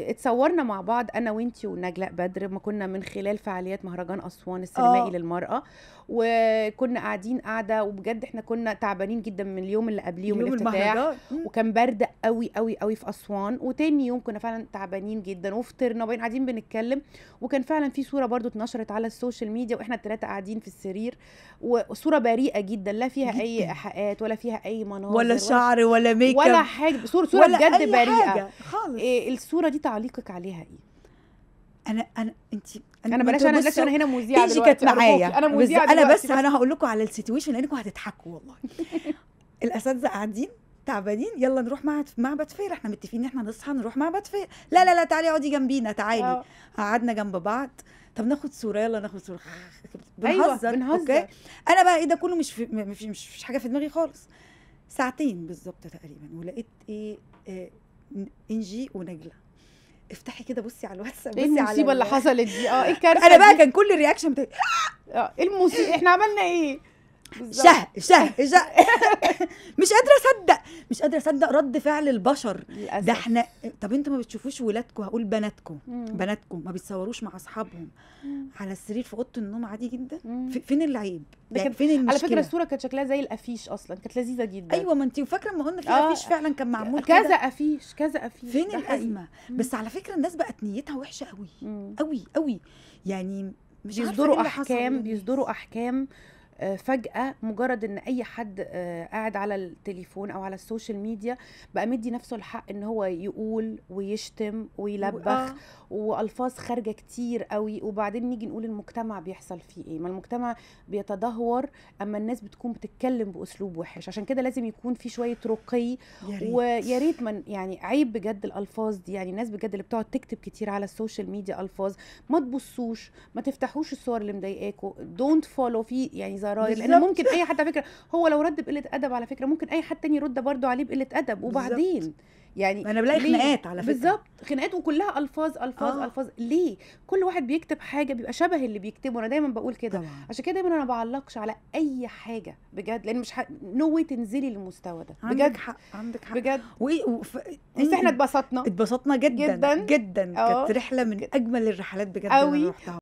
اتصورنا مع بعض انا وانتي ونجلاء بدر ما كنا من خلال فعاليات مهرجان اسوان السينمائي آه. للمراه وكنا قاعدين قاعده وبجد احنا كنا تعبانين جدا من اليوم اللي قبليه يوم الافتتاح وكان برد قوي قوي قوي في اسوان وتاني يوم كنا فعلا تعبانين جدا وفطرنا وبعدين قاعدين بنتكلم وكان فعلا في صوره برضو اتنشرت على السوشيال ميديا واحنا الثلاثه قاعدين في السرير وصوره بريئه جدا لا فيها جداً. اي ايحاءات ولا فيها اي مناظر ولا, ولا شعر ولا ميك ولا حاجه صوره صوره بجد بريئه خالص. إيه الصوره دي تعليقك عليها ايه؟ انا انا انت انا بلاش انا بلاش انا هنا مذيعه دلوقتي كانت معايا انا مذيعه انا بس انا هقول لكم على السيتويشن لانكم هتضحكوا والله الاساتذه قاعدين تعبانين يلا نروح معبد معبد فير احنا متفقين ان احنا نصحى نروح معبد فير لا لا لا تعالي اقعدي جنبينا تعالي اه. قعدنا جنب بعض طب ناخد صوره يلا ناخد صوره أيوة، بنهزر أيوة بنهزر اوكي انا بقى ايه ده كله مش في مش, مش, مش حاجه في دماغي خالص ساعتين بالظبط تقريبا ولقيت ايه, إيه انجي ونجله افتحي كده بصي على الواتساب ايه المصيبه اللي حصلت دي اه ايه الكارثه انا بقى كان كل الرياكشن بتاعي اه ايه المصيبه احنا عملنا ايه شه شه شه مش قادره اصدق مش قادره اصدق رد فعل البشر للأسف. ده احنا طب انتوا ما بتشوفوش ولادكم هقول بناتكم بناتكم ما بيتصوروش مع اصحابهم على السرير في اوضه النوم عادي جدا فين العيب يعني فين المشكله على فكره الصوره كانت شكلها زي الافيش اصلا كانت لذيذه جدا ايوه ما انت فاكره ما قلنا في افيش آه، فعلا كان معمول كذا افيش كذا افيش فين الازمه بس على فكره الناس بقت نيتها وحشه قوي قوي قوي يعني مش بيصدروا إيه احكام بيصدروا احكام آه، فجأة مجرد ان اي حد آه، قاعد على التليفون او على السوشيال ميديا بقى مدي نفسه الحق ان هو يقول ويشتم ويلبخ آه. والفاظ خارجة كتير قوي وبعدين نيجي نقول المجتمع بيحصل فيه ايه ما المجتمع بيتدهور اما الناس بتكون بتتكلم باسلوب وحش عشان كده لازم يكون في شوية رقي ويا ريت من يعني عيب بجد الالفاظ دي يعني الناس بجد اللي بتقعد تكتب كتير على السوشيال ميديا الفاظ ما تبصوش ما تفتحوش الصور اللي مضايقاكوا دونت فولو في يعني زراير لان ممكن اي حد على فكره هو لو رد بقله ادب على فكره ممكن اي حد تاني يرد برده عليه بقله ادب وبعدين بالزبط. يعني انا بلاقي خناقات على فكره بالظبط خناقات وكلها الفاظ الفاظ آه. الفاظ ليه كل واحد بيكتب حاجه بيبقى شبه اللي بيكتبه انا دايما بقول كده عشان كده دايما انا ما بعلقش على اي حاجه بجد لان مش ح... نو تنزلي للمستوى ده بجد عندك حق عندك حق بجد وايه وف... بس احنا اتبسطنا اتبسطنا جدا جدا, جدا. كانت آه. رحله من اجمل الرحلات بجد اللي انا رحتها